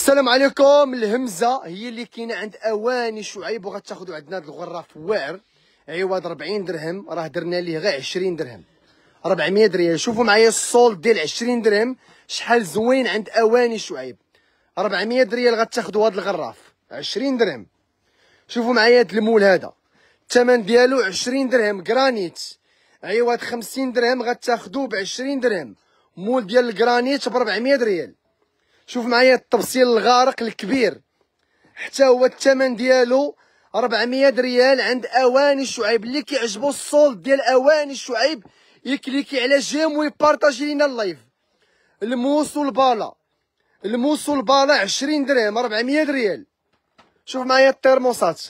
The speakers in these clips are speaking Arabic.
السلام عليكم الهمزه هي اللي كاينه عند اواني شعيب وغتاخذوا عندنا هاد الغره واعر عوض 40 درهم راه درنا ليه غير 20 درهم 400 درهم شوفوا معايا الصول ديال 20 درهم شحال زوين عند اواني شعيب 400 درهم غتاخذوا هذا الغراف 20 درهم شوفوا معايا هذا المول هذا الثمن ديالو 20 درهم جرانيت عوض 50 درهم غتاخذوه ب 20 درهم مول ديال الجرانيت ب 400 درهم شوف معايا التبسيل الغارق الكبير حتى هو الثمن ديالو 400 ريال عند اواني الشعيب اللي كيعجبو الصول ديال اواني الشعيب يكليكي على جيم ويبارطاجي لينا اللايف الموس والبالا الموس والبالا 20 درهم 400 ريال شوف معايا الترموسات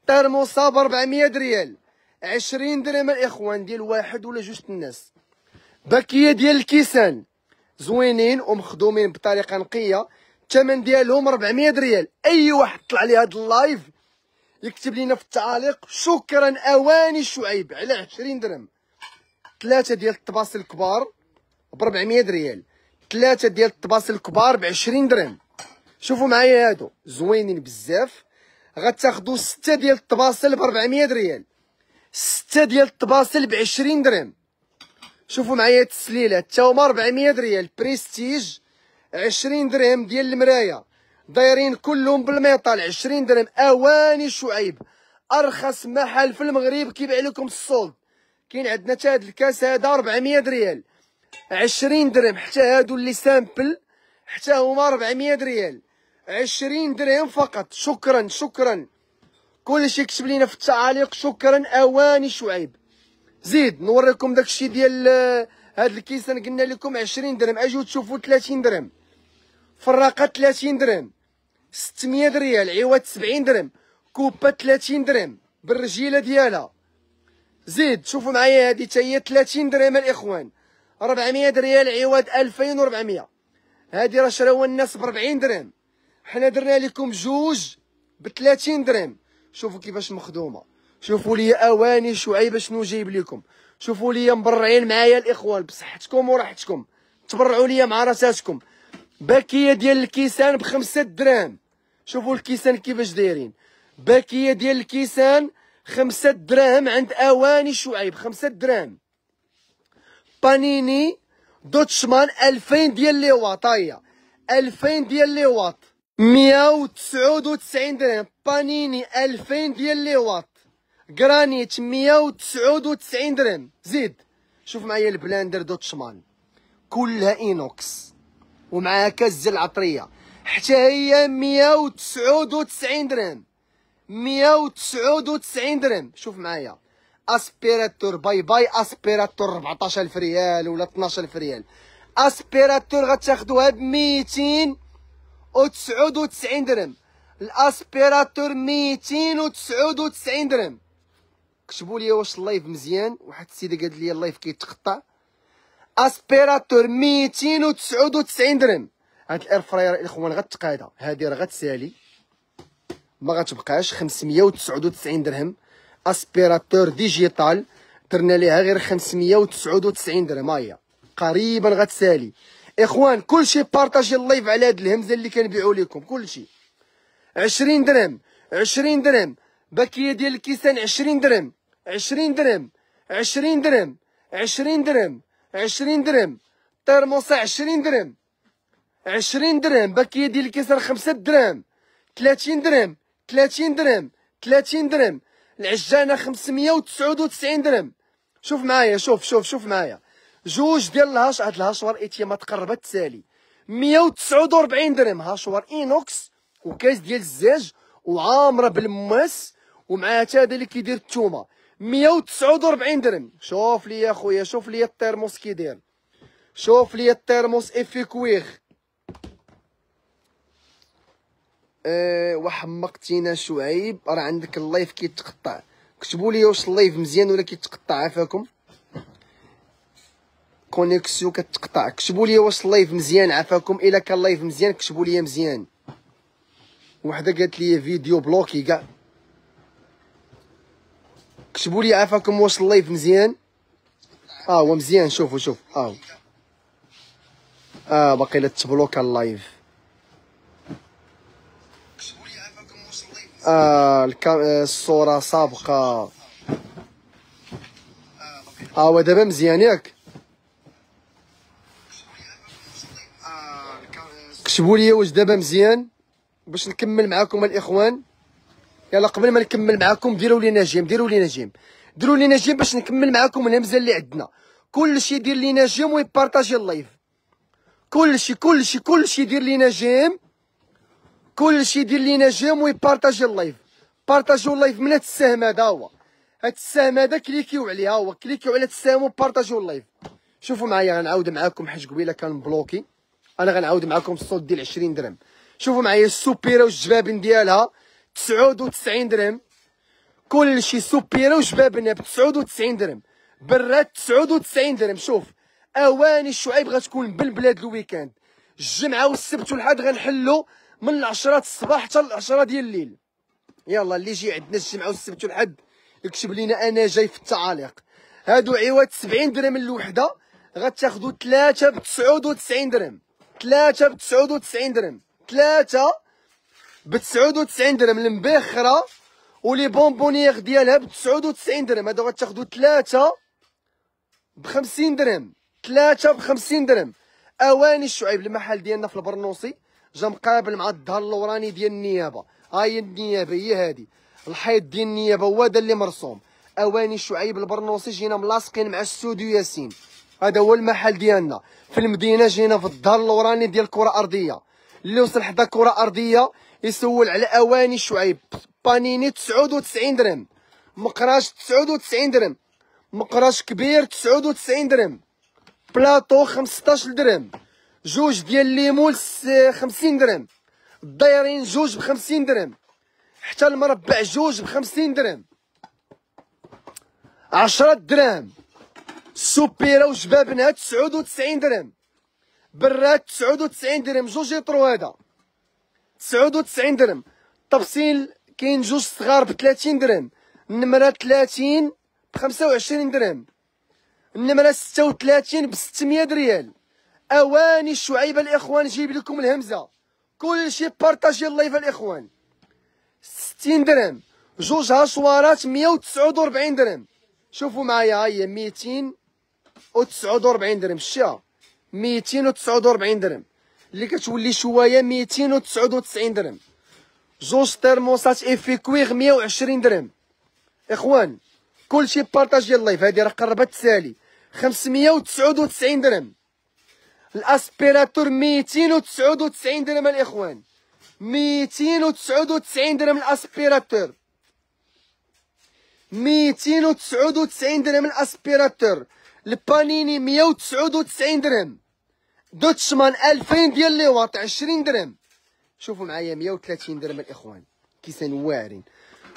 الترموسه ب 400 ريال 20 درهم الاخوان ديال واحد ولا جوج الناس باكيه ديال الكيسان زوينين ومخدومين بطريقه نقيه الثمن ديالهم 400 ريال اي واحد طلع لي هذا اللايف يكتب لينا في التعليق شكرا اواني شعيب على 20 درهم ثلاثه ديال الطباصل الكبار ب 400 ريال ثلاثه ديال الطباصل الكبار ب 20 درهم شوفوا معايا هادو زوينين بزاف غتاخذوا سته ديال الطباصل ب 400 ريال سته ديال الطباصل ب 20 درهم شوفوا معايا التسليلات حتى هما 400 ريال بريستيج 20 درهم ديال المرايه دايرين كلهم بالميطال 20 درهم اواني شعيب ارخص محل في المغرب كيبيع لكم الصولد كاين عندنا حتى هاد الكاس هذا 400 ريال 20 درهم حتى هادو اللي سامبل حتى هما 400 ريال 20 درهم فقط شكرا شكرا كلشي كتب لينا في التعاليق شكرا اواني شعيب زيد نوريكم داك الشيء ديال آه، هاد الكيسان قلنا لكم 20 درهم اجيو تشوفوا 30 درهم فراقه 30 درهم 600 ريال عواد 70 درهم كوبه 30 درهم بالرجيله ديالها زيد شوفوا معايا هادي حتى هي 30 درهم الاخوان 400 ريال عواد 2400 هادي راه شراوها الناس ب 40 درهم حنا درنا لكم جوج ب 30 درهم شوفوا كيفاش مخدومه شوفوا لي اواني شعيب شنو جايب لكم شوفوا لي مبرعين معايا الاخوان بصحتكم وراحتكم تبرعوا لي مع راساتكم باكيه ديال الكيسان بخمسة دراهم شوفوا الكيسان كيفاش دايرين باكيه ديال الكيسان خمسة دراهم عند اواني شعيب خمسة دراهم بانيني دوتشمان 2000 ديال لي واط هيا 2000 ديال لي واط 199 درهم بانيني 2000 ديال لي واط جرانيت 199 درهم زيد شوف معايا البلاندر دوت شمان كلها اينوكس ومعاها كاس العطريه حتى هي 199 درهم 199 درهم شوف معايا اسبيراتور باي باي اسبيراتور 14000 ريال ولا 12000 ريال اسبيراتور غتاخذوها ب 299 درهم الاسبيراتور 299 درهم كتبوا لي واش اللايف مزيان واحد السيده قالت لي اللايف كيتقطع اسبيراتور 299 درهم هاد الاير فراير الاخوان غتقادا هادي راه غتسالي ما غتبقاش 599 درهم اسبيراتور ديجيتال درنا ليها غير 599 درهم هيا قريبا غتسالي اخوان كلشي بارطاجي اللايف على هاد الهمزه اللي كنبيعو لكم كلشي 20 درهم 20 درهم باكيه ديال الكيسان 20 درهم عشرين درهم عشرين درهم عشرين درهم عشرين درهم طرموسة عشرين درهم عشرين درهم باكية ديال الكسر خمسة درهم تلاتين درهم تلاتين درهم تلاتين درهم العجانة خمسمية وتسعود وتسعين درهم شوف معايا شوف شوف شوف معايا جوج ديال الهاش هاد الهاشوار ما تقربت تسالي مية وتسعود وربعين درهم هاشوار إينوكس وكاس ديال الزاج وعامرة بالماس ومعاها تا هذا اللي كيدير التومة 149 درهم شوف لي يا خويا شوف لي الترموس كي داير شوف لي الترموس افي كويغ أه وحمقتينا شعيب راه عندك اللايف كيتقطع كتبوا لي واش اللايف مزيان ولا كيتقطع عافاكم كونيكسيون كتقطع كتبوا لي واش اللايف مزيان عافاكم الا كان اللايف مزيان كتبوا لي مزيان وحده قالت لي فيديو بلوكي كاع كتبوا لي عافاكم واش اللايف مزيان ها آه هو مزيان شوفوا شوف ها آه. اه باقي لا تبلوكا اللايف آه،, آه الصوره سابقه آه،, اه هو دابا مزيان ياك آه، كتبوا لي واش دابا مزيان باش نكمل معاكم الاخوان يلا قبل ما نكمل معاكم ديروا لي نجيم ديروا لي نجيم ديروا لي نجيم باش نكمل معاكم الهمزه اللي عندنا كلشي يدير لي نجيم ويبارطاجي اللايف كلشي كلشي كلشي يدير لي نجيم كلشي يدير لي نجيم ويبارطاجي اللايف بارطاجيو اللايف من هاد السهم هذا هو هاد السهم هذا كليكيو عليه ها هو كليكيو على السهم وبارطاجيو اللايف شوفوا معايا غنعاود معاكم حاج قبيله كان بلوكي انا غنعاود معاكم الصوت ديال 20 درهم شوفوا معايا السوبيره والجبابن ديالها 99 درهم كلشي سوبيره وشبابنا ب 99 درهم برات 99 درهم شوف اواني الشعيب غتكون بالبلاد الويكاند الجمعه والسبت والحد غنحلو من 10 الصباح حتى ل 10 ديال الليل يلا اللي يجي عندنا الجمعه والسبت والحد يكتب لينا انا جاي في التعاليق هادو عواد 70 درهم الوحده غتاخذوا 3 ب 99 درهم 3 ب 99 درهم 3 ب 99 درهم المباخره ولي بونبونيير ديالها ب 99 درهم هادو غتاخذوا ثلاثه ب 50 درهم ثلاثه ب 50 درهم اواني الشعيب المحل ديالنا في البرنوصي جا مقابل مع الدار اللوراني ديال النيابه ها هي النيابه هي هادي الحيط ديال النيابه هو هذا اللي مرسوم اواني شعيب البرنوصي جينا ملاصقين مع السوديو ياسين هذا هو المحل ديالنا في المدينه جينا في الدار اللوراني ديال الكره الارضيه اللي وصل حدا كره ارضيه يسول على اواني شعيب بانيني 99 درهم مقراش 99 درهم مقراش كبير 99 درهم بلاطو 15 درهم جوج ديال الليمون 50 درهم الدايرين جوج ب 50 درهم حتى المربع جوج ب 50 درهم 10 درهم سوبيرا وجبابنها 99 درهم برات 99 درهم جوج يطرو هذا 99 درهم التبصيل كاين جوج صغار ب 30 درهم النمره 30 ب 25 درهم النمره 36 ب 600 ريال اواني الشعيبه الاخوان جيب لكم الهمزه كلشي بارطاجي اللايف الاخوان 60 درهم جوج هشوارات 149 درهم شوفوا معايا ها هي 249 درهم الشيا 249 درهم اللي كتولي شويه 299 درهم جوج ترموسات افي كويغ 120 درهم اخوان كلشي بارطاجي اللايف هذه راه قربت تسالي 599 درهم الاسبيراتور 299 درهم الاخوان 299 درهم الاسبيراتور 299 درهم الاسبيراتور البانيني 199 درهم دوتشمان 2000 ديال لي واط 20 درهم شوفوا معايا 130 درهم الاخوان كيسان واعرين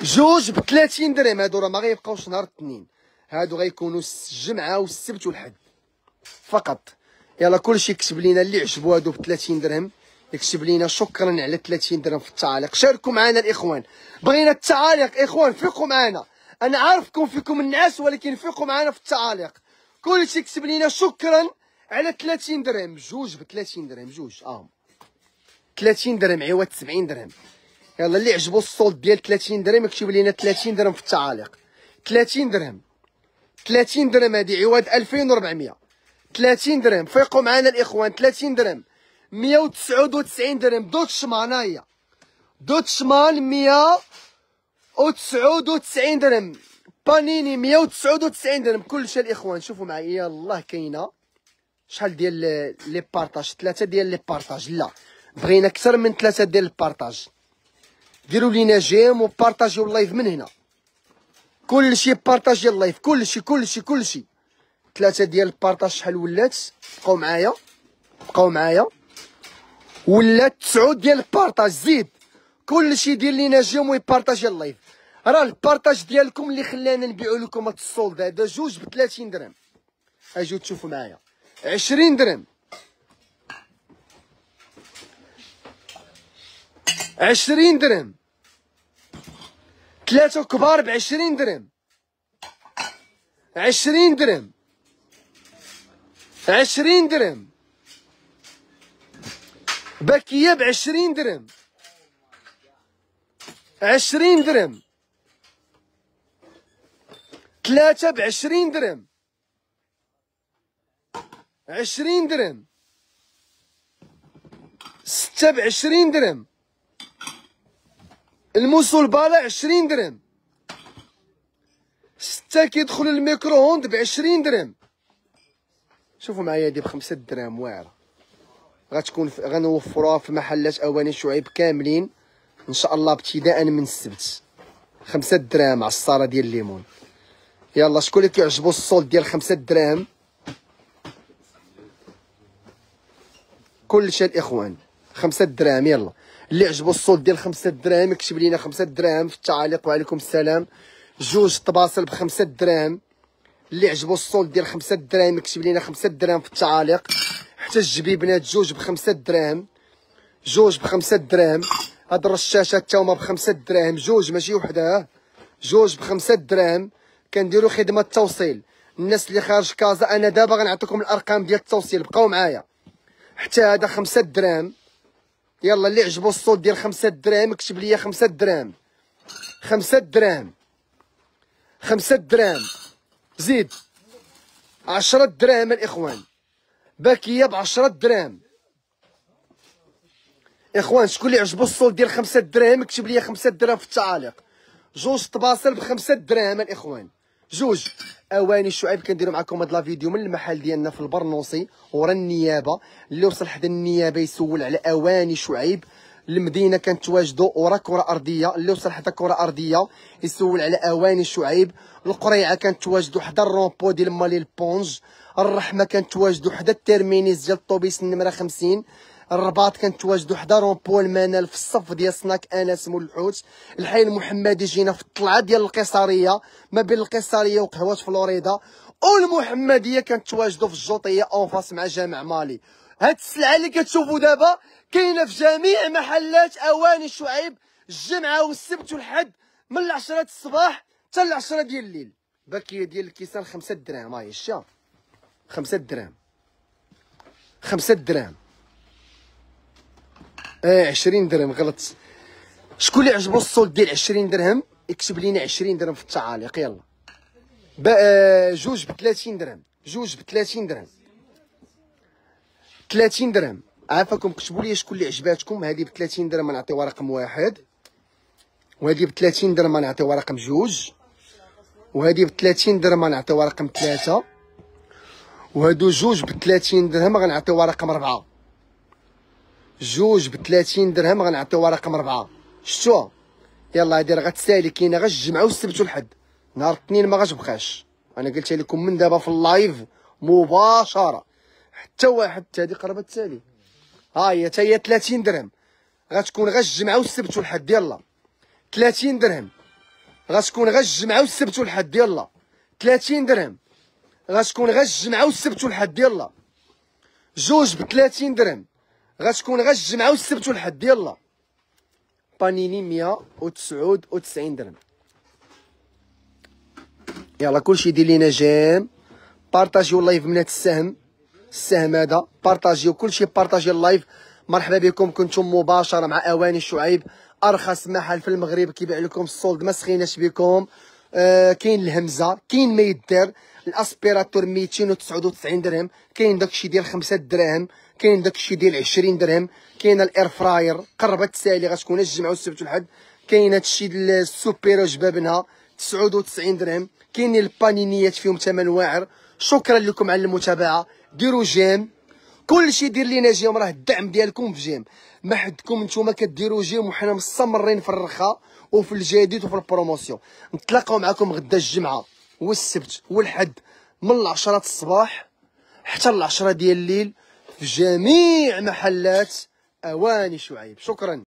جوج ب 30 درهم هادو راه ما غيبقاوش نهار الاثنين هادو غيكونوا الجمعه والسبت والحد فقط يلا كلشي كتب لينا اللي عجبو هادو ب 30 درهم يكتب لينا شكرا على 30 درهم في التعاليق شاركوا معنا الاخوان بغينا التعاليق اخوان فيقوا معنا انا عارفكم فيكم النعاس ولكن فيقوا معنا في التعاليق كلشي كتب لينا شكرا على 30 درهم جوج ب 30 درهم جوج اه 30 درهم عوض 70 درهم يلا اللي عجبو الصولد ديال 30 درهم يكتب لينا 30 درهم في التعاليق 30 درهم 30 درهم هادي عوض 2400 30 درهم فيقوا معنا الاخوان 30 درهم 199 درهم دوتش مانايا دوتش مان 199 درهم بانيني 199 درهم كلشي الاخوان شوفوا معايا يلاه كاينه شحال ديال لي بارطاج ثلاثه ديال لي بارطاج لا بغينا اكثر من ثلاثه ديال البارطاج ديروا لينا جيم وبارطاجيو اللايف من هنا كلشي بارطاجي اللايف كلشي كلشي كلشي ثلاثه ديال البارطاج شحال ولات بقاو معايا بقاو معايا ولات تسعود ديال البارطاج زيد كلشي دير لينا جيم ويبارطاجي اللايف راه البارطاج ديالكم اللي خلانا نبيعو لكم هاد السولد هذا جوج ب 30 درهم اجيو تشوفوا معايا عشرين درهم عشرين درهم ثلاثة كبار بعشرين درهم عشرين درهم عشرين درهم باكية بعشرين درهم عشرين درهم ثلاثة بعشرين درهم عشرين درهم ستة بعشرين درهم الموس والبالا عشرين درهم ستة كيدخل الميكرو هوند بعشرين درهم شوفوا معايا هادي بخمسة دراهم واعرة غتكون غنوفروها في محلات اواني شعيب كاملين ان شاء الله ابتداء من السبت خمسة دراهم عصارة ديال الليمون يلا شكون اللي كيعجبو الصوت ديال خمسة دراهم كلشي الاخوان خمسة دراهم يلا اللي عجبو الصوت ديال خمسة دراهم يكتب لينا خمسة دراهم في التعاليق وعليكم السلام جوج طباصل بخمسة دراهم اللي عجبو الصوت ديال خمسة دراهم يكتب لينا خمسة دراهم في التعاليق حتى الجبيبنات جوج بخمسة دراهم جوج بخمسة دراهم هاد الرشاشات تا هما بخمسة دراهم جوج ماشي وحده جوج بخمسة دراهم كنديرو خدمة التوصيل الناس اللي خارج كازا انا دابا غنعطيكم الارقام ديال التوصيل بقاو معايا حتى هذا خمسة دراهم يلا اللي عجبو الصوت ديال خمسة دراهم اكتب ليا خمسة دراهم خمسة دراهم خمسة دراهم زيد عشرة دراهم الإخوان باكية بعشرة دراهم إخوان شكون اللي عجبو الصوت ديال خمسة دراهم اكتب ليا خمسة دراهم في التعاليق جوج طباصل بخمسة دراهم الإخوان جوج اواني الشعيب كنديروا معكم هاد لا فيديو من المحل ديالنا في البرنوسي ورا النيابه اللي وصل حدا النيابه يسول على اواني شعيب المدينه كنتواجدوا ورا كره ارضيه اللي وصل حدا كره ارضيه يسول على اواني شعيب القريعه كنتواجدوا حدا الرومبو ديال مالي البونج الرحمه كنتواجدوا حدا التيرمينيس ديال الطوبيس النمره 50 الرباط كنتواجدوا حدا رومبول منال في الصف ديال سناك انس مول الحوت الحي المحمدي جينا في الطلعه ديال القيصريه ما بين القيصريه وقهوه فلوريدا والمحمديه كنتواجدوا في الجوطيه اون فاس مع جامع مالي هاد السلعه اللي كتشوفوا دابا كاينه في جميع محلات اواني شعيب الجمعه والسبت والحد من العشرة الصباح حتى العشرة ديال الليل باكيه ديال الكيسان خمسة دراهم هاي الشا خمسة دراهم خمسة دراهم اه 20 درهم غلط شكون اللي عجبو الصوت ديال 20 درهم اكتب لينا 20 درهم في التعاليق يلا آه، جوج ب 30 درهم جوج ب 30 درهم 30 درهم عافاكم كتبوا لي شكون اللي عجباتكم هذه ب 30 درهم نعطيوها رقم واحد وهذه ب 30 درهم نعطيوها رقم جوج وهذه ب 30 درهم نعطيوها رقم ثلاثة وهادو جوج ب 30 درهم غنعطيوها رقم اربعه جوج ب 30 درهم غنعطيوها رقم ربعه شتوها يلاه هادي راه غتسالي كاينه غير الجمعه والسبت والحد نهار الاثنين ما غتبقاش انا قلتها لكم من دابا في اللايف مباشره حتى واحد حتى هادي قربت تسالي ها هي حتى هي 30 درهم غتكون غير الجمعه والسبت والحد يلاه 30 درهم غتكون غير الجمعه والسبت والحد يلاه 30 درهم غتكون غير الجمعه والسبت والحد يلاه جوج ب 30 درهم غتكون غير الجمعه والسبت والحد يلا بانيني 199 درهم يلا كلشي دير لينا جيم بارطاجيو اللايف بنات السهم السهم هذا بارطاجيو كلشي بارطاجي اللايف مرحبا بكم كنتم مباشره مع اواني الشعيب ارخص محل في المغرب كيبيع لكم السولد ما سخيناش بكم آه كاين الهمزه كاين ما يدار الاسبيراتور 299 درهم كاين داكشي ديال 5 دراهم كاين داك الشيء ديال 20 درهم كاين الاير فراير قربت تسالي غتكون الجمعه والسبت والحد كاين هذا الشيء ديال السوبيرو جبابنها 99 درهم كاينين البانينيات فيهم ثمن واعر شكرا لكم على المتابعه ديروا جيم كلشي دير لينا جيم راه الدعم ديالكم في جيم ما حدكم نتوما كديروا جيم وحنا مستمرين في الرخاء وفي الجديد وفي البروموسيون نتلاقاو معكم غدا الجمعه والسبت والحد من العشرة الصباح حتى العشرة ديال الليل جميع محلات أواني شعيب شكرا